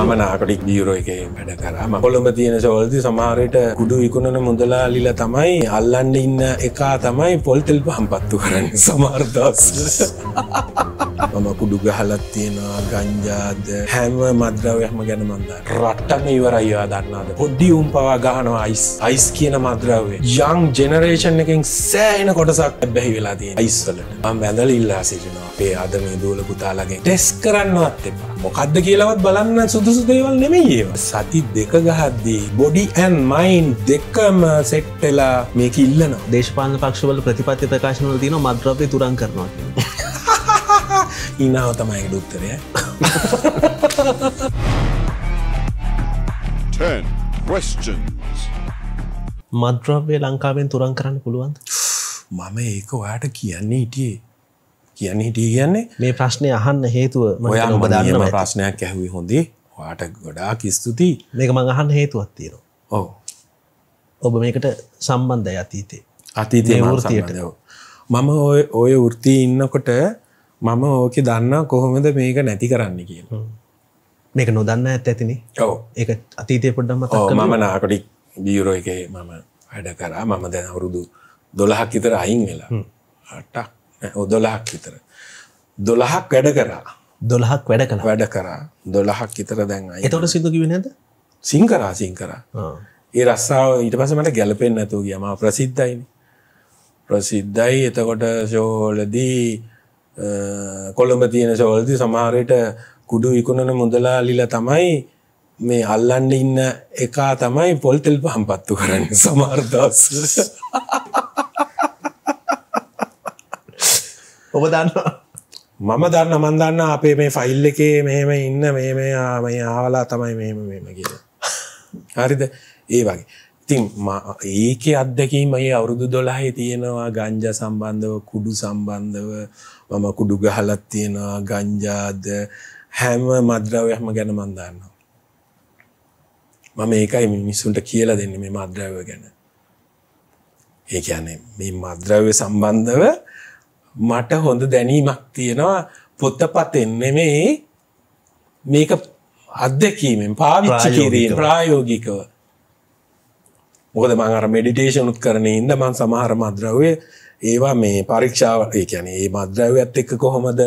මම නාකොටික් බියරෝ එක වැඩ කරම කොළඹ තියෙන සවල්දි සමහරයට කුඩු විකුණන මුදලා ලිල තමයි අල්ලන්න ඉන්න එකා තමයි පොල්තෙල් පහම්පත්තු කරන්න සමාර්දස් මම කුඩු ගහලත් තියෙනවා ගංජාද හැම මද්‍රවයහම ගැන මන්ද රට්ටම ඉවරයිවා දන්නාද පොඩ්ඩි උම් පවා ගහනවා අයිස් අයිස් කියන මද්‍රවේ යං ජෙනරේෂන් එකින් සෑන කොටසක් බැහි වෙලාදී අයිස්වලට අම් ඇඳල ඉල්ලා සිටිනවා පේ අද මේ දූල පුතාලගේ ටෙස් කරන්නවත් එපා මොකක්ද කියලවත් බලන්න සුදු සුදුසු දේවල් නෙමෙයි ඒවා සති දෙක ගහද්දී බොඩි ඇන් මයින් දෙක්කම සෙට්ටලා මේක ඉල්ලන දේශපාන පක්ෂවල ප්‍රතිපත්ති ප්‍රකාශනල තින මද්‍රපය තුරන් කරනවා ඉනාව තමයි ඩුක්තරය questions මද්‍රව්‍ය ලංකාවෙන් තුරන් කරන්න පුළුවන් මම ඒක ඔයාට කියන්නේ හිටියේ කියන්නේ හිටිය කියන්නේ මේ ප්‍රශ්නය අහන්න හේතුව ඔයා මදානම ප්‍රශ්නයක් ඇහුවේ හොඳේ වාට ගොඩාක් ස්තුතියි මේක මං අහන් හේතුවත් තියෙනවා ඕ ඔබ මේකට සම්බන්ධය අතීතේ අතීතය වෘතියට මම ඔය ඔය වෘත්තිය ඉන්නකොට මම ඕක දන්න කොහොමද මේක නැති කරන්න කිය මේක නොදන්න ඇත් ඇතින ඔව ඒ අතීතය පොඩ්ඩම මම නාකොඩි බියුරෝ එක මම වැඩ කරා මම දැන අවුරුදු දොළහක් විතර අයින් වෙලා අටක් ඔදොලහක් විතර දොළහක් වැඩ කරා දොළහක් වැඩ කළ වැඩ කරා දොළහක් ඉතර දැන් එතවට සිදුකිව නැද සිංකරා සිංකර ඒ රස්සාාව ඊට පස මට ගැලපෙන් නැතුව කියම ප්‍රසිද්ධයින ප්‍රසිද්ධයි එතකොට ශෝලදී කොළඹ තියෙන ශෝලති සමහරයට කුඩු විකුණන මුදලා ලිල තමයි මේ අල්ලන්න ඉන්න එකා තමයි පොල්තෙල් පහම් පත්තු කරන්න සමාර්දස් ඔබ දන්නවා මම දන්න මන් දන්න අපේ මේ ෆයිල් එකේ මෙහෙම ඉන්න මේ මේ මේ ආවලා තමයි මෙහෙම මෙම කියල හරිද ඒ වගේ ඉතින් ඒක අත්දැකීම ඒ අවුරුදු දොළහහි තියෙනවා ගංජ සම්බන්ධව කුඩු සම්බන්ධව මම කුඩු ගහලත් තියෙනවා ගංජාද හැම මද්‍රවයක්ම ගැන මන්දන්න මම ඒකයි මිනිස්සුන්ට කියලා දෙන්න මේ මද්‍රව ගැන ඒ කියන්නේ මේ මද්‍රව්‍ය සම්බන්ධව මට හොඳ දැනීමක් තියෙනවා පොත්තපතෙන් නෙමේ මේක අත්දැකීමෙන් පාවිච්චි කිරීම ප්‍රායෝගිකව මොකද මං අර මෙඩිටේෂනුත් කරන ඉන්න මං සමහර මද්‍රව්‍ය ඒවා මේ පරීක්ෂාවට කියන්නේ ඒ මද්‍රව්‍යත් එක්ක කොහොමද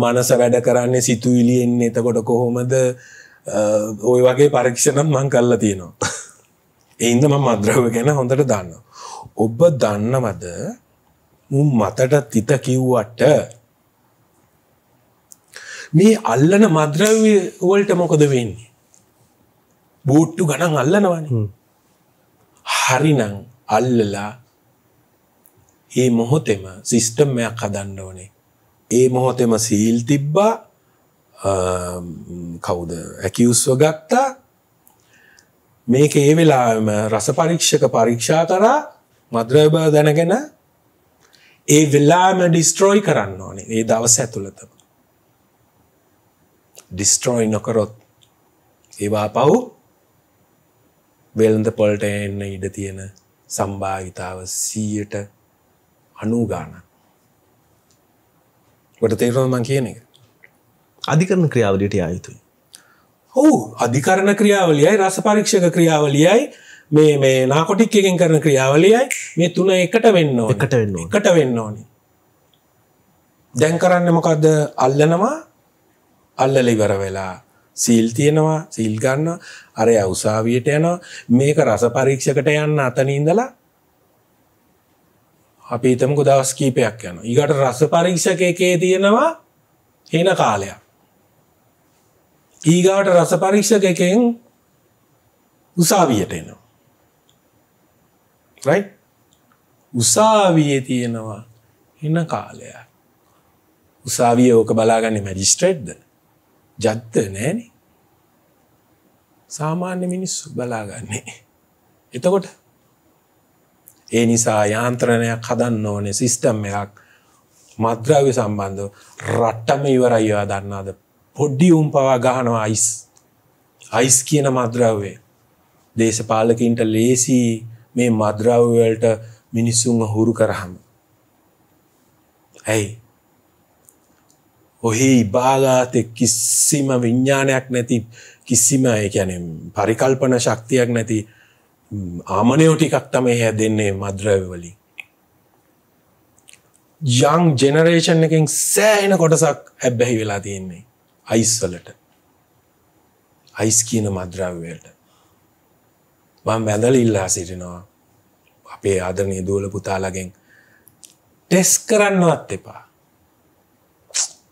මනස වැඩ කරන්නේ සිතුවිලි එන්නේ එතකොට කොහොමද ওই වගේ පරීක්ෂණම් මං කරලා තියෙනවා ඒ හින්දා මම මද්‍රව්‍ය ගැන හොඳට දන්නවා ඔබ දන්නවද මුන් මතට තිත කිව්වට මේ අල්ලන මද්‍රව්‍ය වලට මොකද වෙන්නේ බූට්ටු ගණන් අල්ලනවනේ හරිනම් අල්ලලා ඒ මොහොතෙම සිිස්ටම් එකක් හදන්න ඕනේ ඒ මොහොතෙම සීල් තිබ්බා කවුද ඇකිවස්ව ගත්තා මේක ඒ වෙලාම රස පරීක්ෂක පරීක්ෂා කරා මද්‍රයබා දැනගෙන ඒ වෙලාම ඩිස්ට්‍රෝයි කරන්න ඕනේ ඒ දවස ඇතුළතම. ඩිස්ට්‍රෝයි නොකරොත් ඒවා පව් වෙළඳ පොල්ට එන්න ඉඩ තියෙන සම්භාවිතාව සීයට අනුගාන. වට තේරුම මං කියන එක. අධිකරන ක්‍රියාවලියට යුතුයි. ඔහු අධිකරණ ක්‍රියාවලියයි රස පරීක්ෂක ක්‍රියාවලියයි මේ මේ නාකොටික් එකෙන් කරන ක්‍රියාවලියයි මේ තුන එකට වෙන්න එකට වෙන්න එකට වෙන්න ඕනි දැන් කරන්න මොකක්ද අල්ලනවා අල්ලල ඉවර වෙලා සීල් තියෙනවා සීල් ගන්න අරය අවසාවියට යනවා මේක රස පරීක්ෂකට යන්න අතනඉඳලා අපි ඉතමකු දවස් කීපයක් යන ඉගට රස පරීක්ෂකයකේ තියෙනවා එන කාලයක් ඊගාට රස පරීක්ෂක එකෙන් උසාවියට එනවා රයි උසාවිය තියෙනවා එන කාලයක් උසාවිය ඕක බලාගන්න මැජිස්ට්‍රේට්ද ජත්ත නෑන සාමාන්‍ය මිනිස්සු බලාගන්නේ එතකොට ඒ නිසා යාන්ත්‍රණයක් හදන්න ඕනේ සිිස්ටම් එකක් මද්‍රාව සම්බන්ධ රට්ටම ඉවරයිවා දන්නාද පොඩ්ඩි උම් පවා ගහනවා අයිස් අයිස් කියන මද්‍රව්වේ දේශපාලකින්ට ලේසිී මේ මද්‍රව්‍යවලට මිනිස්සුන් හුරු කරහම. ඇයි ඔහි ඉබාගාත කිසිම විඤ්ඥානයක් නැති කිසිම එකැන පරිකල්පන ශක්තියක් නැති ආමනයෝටිකක් තම හැ දෙන්නේ මද්‍රවවලින්. යං ජෙනරේෂන් එකින් සෑහෙන කොටසක් හැබැහි වෙලා තියෙන්නේ අයිස්වලට අයිස් කියන මද්‍රව්වයට මම බැඳල ඉල්ලා සිටිනවා අපේ ආදරනය දූල පුතාලගෙන් ටෙස් කරන්නවත් එපා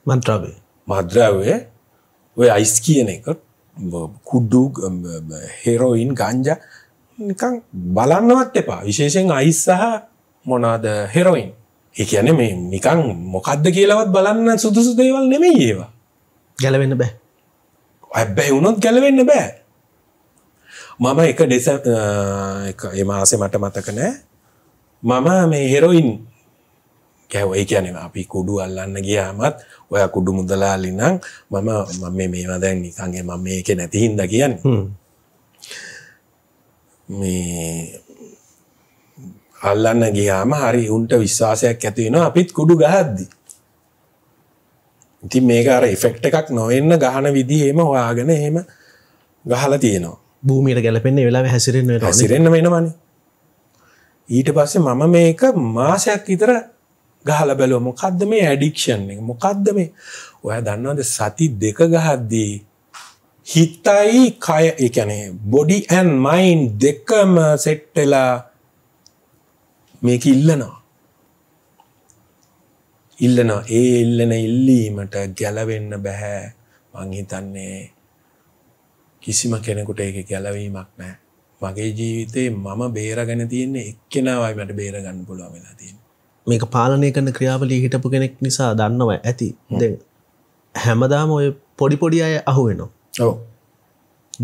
මන්ත්‍රාවේ මද්‍රාවේ ඔය අයිස් කියන එක කුඩ්ඩු හෙරෝයින් ගංජ නිකං බලන්නවත් එපා විශේෂෙන් අයිස් සහ මොනාද හෙරෝයින් ඒ කියන මේ නිකං මොකක්ද කියලවත් බලන්න සුදුසු දේවල් නෙමෙයි ඒවා ගැලවෙන්න බෑ ඇබැයි වුණොත් ගැලවෙන්න බෑ මම එක දෙස එමාසේ මට මතක නෑ මම මේ හෙරොයින් කැවයි කියන අපි කුඩු අල්ලන්න ගියාමත් ඔය කුඩු මුදලාලි නම් මම මම මේවා දැන් නිකන්ගේ මම මේක නැතිහින්ද කියන්න මේ අල්ලන්න ගියාම හරි උන්ට විශ්වාසයක් ඇතිවෙනවා අපිත් කුඩු ගහද්දි ඉතින් මේක අර ඉෆෙක්ට් එකක් නොවෙන්න ගහන විදිහ එහෙම හොයාගෙන එහෙම ගහලා තියෙනවා භූමිට ගැලපෙන්නේ වෙලා හැසිරෙන් හැසිරෙන්න්න වෙනවන ඊට පස්සේ මම මේක මාසයක් විතර ගහල බැලෝ මොකක්ද මේ ඇඩික්ෂන් එක මොකක්ද මේ ඔය දන්නවද සති දෙක ගහද්දී හිතයි කය එකනේ බොඩි ඇන් මයින් දෙකම සෙට්ටලා මේක ඉල්ලනවා ඉල්ලනවා ඒ ඉල්ලන ඉල්ලීමට ගැලවෙන්න බැහැ මංහිතන්නේ කිසිම කෙනෙකුට ඒක ගැලවීමක් නෑ. මගේ ජීවිතේ මම බේරගෙන තියන්නේ එක්කෙනවයි මට බේරගන්න පුළුව වෙලා තියෙන. මේක පාලනය කරන ක්‍රියාවලී හිටපු කෙනෙක් නිසා දන්නව ඇති දෙ හැමදාම ඔය පොඩිපොඩි අය අහුවෙනවා. ඔව.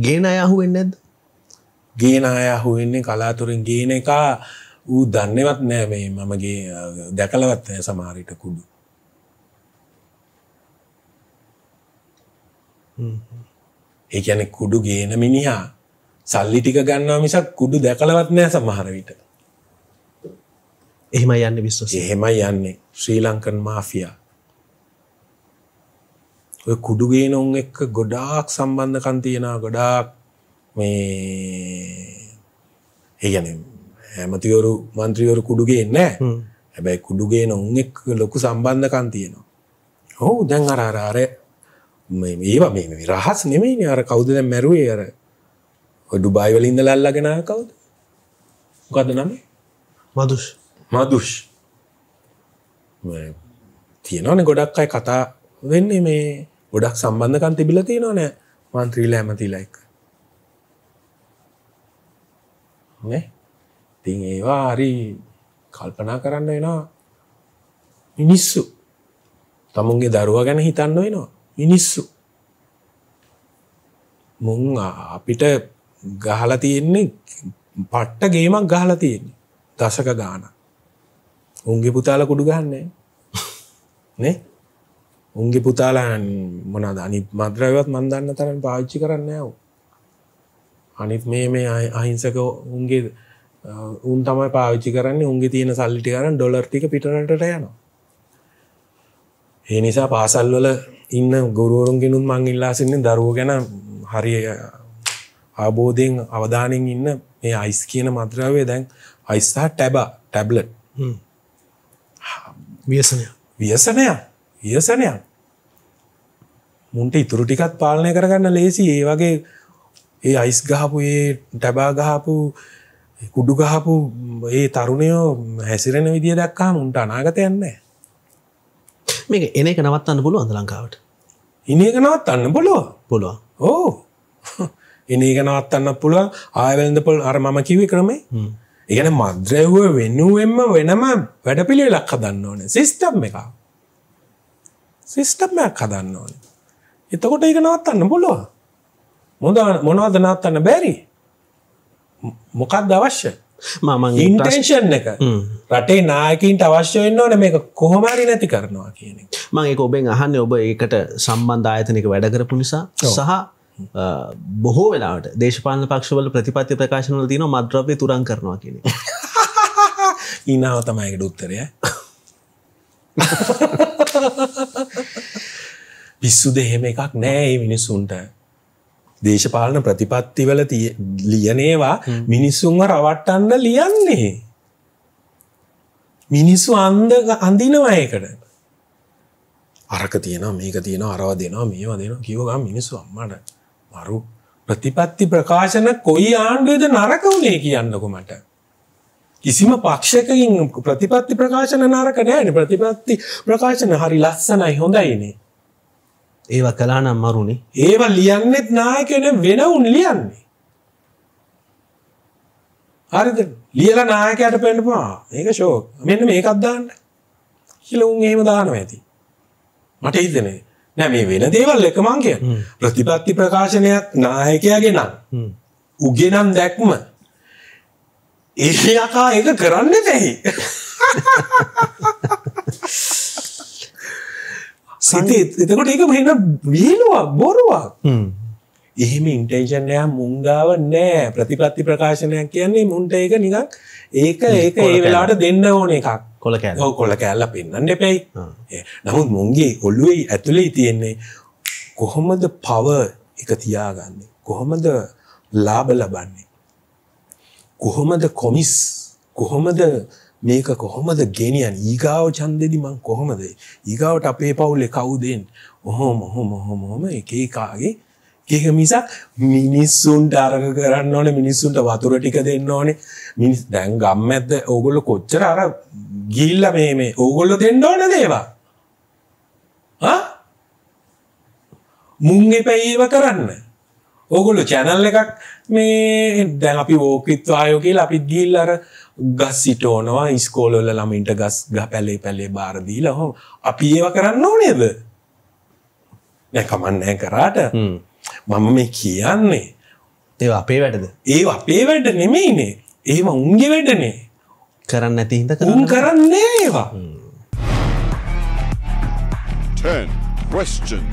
ගේන අය අහුවෙන්න ඇද. ගේන අය අහුවෙන්නේ කලාතුරින් ගේන එක ඌ දන්නවත් නෑ මේ මමගේ දැකලවත් නෑ සමහරට කුඩු. ඒ කියන්නේ කුඩු ගේන මිනිහා සල්ලි ටික ගන්නවා මිසක් කුඩු දැකලවත් නෑ සමහර විට. එහෙම යන්නේ විශ්වාසය. එහෙමයි යන්නේ ශ්‍රී ලංකන් මාෆියා. ඔය කුඩු ගේන උන් එක්ක ගොඩාක් සම්බන්ධකම් තියෙනවා ගොඩාක් මේ ඒ කියන්නේ ඇමතිවරු മന്ത്രിවරු කුඩු ගේන්නේ නැහැ. හැබැයි කුඩු ගේන උන් එක්ක ලොකු සම්බන්ධකම් තියෙනවා. ඔව් දැන් අර අර ඒවා මේ රහස් නෙමෙයි අර කවුද දැන් මැරුවේ අර ඩුබායි වල ඉඳලා අල්ලගෙන ආව කවුද මොකද්ද නම මදුෂ් මදුෂ් තියෙනවනේ ගොඩක් අය කතා වෙන්නේ මේ ගොඩක් සම්බන්ධකම් තිබිලා තියෙනවනේ මන්ත්‍රීලා ඇමතිලා එක්ක නේ ඉතින් ඒවා හරි කල්පනා කරන්න වෙනවා මිනිස්සු තමුන්ගේ දරුවා ගැන හිතන්න වෙනවා මිනිස්සු මුං අපිට ගහලා තියෙන්නේ පට්ට ගේමක් ගහලා තියෙන්නේ දසක ගාන උන්ගේ පුතාල කුඩු ගහන්නේ නේ උන්ගේ පුතාලා මොනද අනිත් මද්‍රයවත් මන් දන්න තරම් පාවිච්චි කරන්න යව අනිත් මේ මේ අහිංසක උන්ගේ උන් තමයි පාවිච්චි කරන්නේ උන්ගේ තියෙන සල්ලි ටික ගන්න ඩොලර් ටික පිටරටට යනවා ඒ නිසා පාසල් වල ඉන්න ගොරුවරුන්ගෙනුත් මං ඉල්ලාසින්නේ දරුව ගැන හරිය අවබෝධයෙන් අවධානෙන් ඉන්න මේ අයිස් කියන මත්‍රාවේ දැන් අයිස්සා ටැබා ටැබ්ලට් වියසනය වියසනය වියසනයක් මුන්ට ඉතුරු ටිකත් පාලනය කරගන්න ලේසි ඒ වගේ ඒ අයිස් ගහපු ඒ ටැබා ගහපු කුඩු ගහපු ඒ තරුණයෝ හැසිරෙන විදිිය දක්කා මුන්ට අනාගත යන්නේ මේක එන එක නවත්තන්න පුළුව අඳ ලංකාවට ඉන එක නවත්තන්න බොලෝ පුළුව ඕ එන එක නවත්තන්න පුළුව ආයවැදපොල් අර මම කිවි ක්‍රමේ ඒගැන මද්‍රැව්ව වෙනුවෙන්ම වෙනම වැඩපිළි ලක් හදන්න ඕන සිිස්ටම් එක සිිස්ටම්මයක් හදන්න ඕන එතකොට ඒක නවත්තන්න බොලොව මොද මොනවද නවත්තන්න බැරි මොකක්ද අවශ්‍ය මම ඉන්ටේෂන් එක රටේ නායකින්ට අවශ්‍යයෙන් ඕන මේ කොහොමරි නැති කරනවා කියන මං එක ඔබෙන් අහන්න ඔබ ඒකට සම්බන්ධ ආයතනක වැඩකරපු නිසා සහ බොහෝ වෙලාට දේශපාල පක්ෂවල ප්‍රතිපත්ති ප්‍රකාශනල තින මද්‍රවය තුරන් කරනවා කියන ඉනාව තමයිකට උත්තරය පිස්සු දෙහෙම එකක් නෑ මිනිස්සුන්ට දේශපාලන ප්‍රතිපත්තිවල ලියනේවා මිනිස්සුන්ව රවට්ටන්න ලියන්නේ. මිනිස්සු අන්ද අඳිනවයකට. අරක තියෙන මේක තියෙන අරව දෙනවා මේවා දෙනවා කිවගම් මිනිස්සු අම්මට මරු ප්‍රතිපත්ති ප්‍රකාශන කොයි ආණ්ඩුවද නරකවුණේ කියන්නකුමට. කිසිම පක්ෂකින් ප්‍රතිපත්ති ප්‍රකාශන නරක නෑන ප්‍රතිපත්ති ප්‍රකාශන හරි ලස්සනයි හොඳයිනේ. ඒව කලාන අම්මරුණි ඒව ලියන්නෙත් නායකන වෙන උන් ලියන්නේ හරිද ලියල නායකයට පෙන්පා ඒක ශෝ මෙන්න මේකත්දාන්න කියල උන් එහෙම දානව ඇති මට හිතනේ නෑ මේ වෙන දේවල් එක මංගේ ප්‍රතිපත්ති ප්‍රකාශනයක් නායකයාගෙන උගෙනම් දැක්ම ඒකා එක කරන්න දැහි සිතේ එතකොට ඒක මෙන්න වියලුවක් බොරුවක් එහෙම ඉන්ටේෂන්ය මුංගාව නෑ ප්‍රතිපත්ති ප්‍රකාශනයක් කියන්නේ මුන්ට ඒක නිකක් ඒක ඒක ඒ වෙලාට දෙන්න ඕන එකක් කොල කෑ කොල කෑල්ල පෙන්න්න එපැයි නමුත් මුන්ගේ ඔල්ලුවයි ඇතුළේ තියෙන්නේ කොහොමද පව එක තියාගන්නේ කොහොමද ලාබ ලබන්නේ කොහොමද කොමිස් කොහොමද මේක කොහොමද ගෙනියන් ඊගාව චන්දෙදි මං කොහොමද ඊගාවට අපේ පවුලෙ කවුදෙන් ඔහොම ඔහොම ඔහොම ඔහොම එක එකාගේ ඒක මිසක් මිනිස්සුන්ට අරග කරන්න ඕනේ මිනිස්සුන්ට වතුර ටික දෙන්න ඕනේ මිනිස් දැන් ගම් ඇද්ද ඕගොල්ලෝ කොච්චර අර ගිහිල්ලා මේ මේ ඕගොල්ලෝ දෙන්න ඕන දේවා ආ මුන් එපැයි ඒව කරන්න ඕගොල්ලෝ channel එකක් මේ දැන් අපි ඕකිත් ආයෝ කියලා අපිත් ගිහිල්ලා අර ගස් සිටෝනවා ඉස්කෝලොල ළමින්ට ගස් ග පැලේ පැලේ බාරදී ලහො අපි ඒව කරන්න ඕනේද නැකමන්නෑ කරාට මම මේ කියන්නේ ඒ අපේ වැඩද ඒ අපේ වැඩ නෙමෙයිනේ ඒම උන්ගේ වැඩනේ කරන්න ඇති හිද කරුම් කරන්නේ ඒවා 10 questions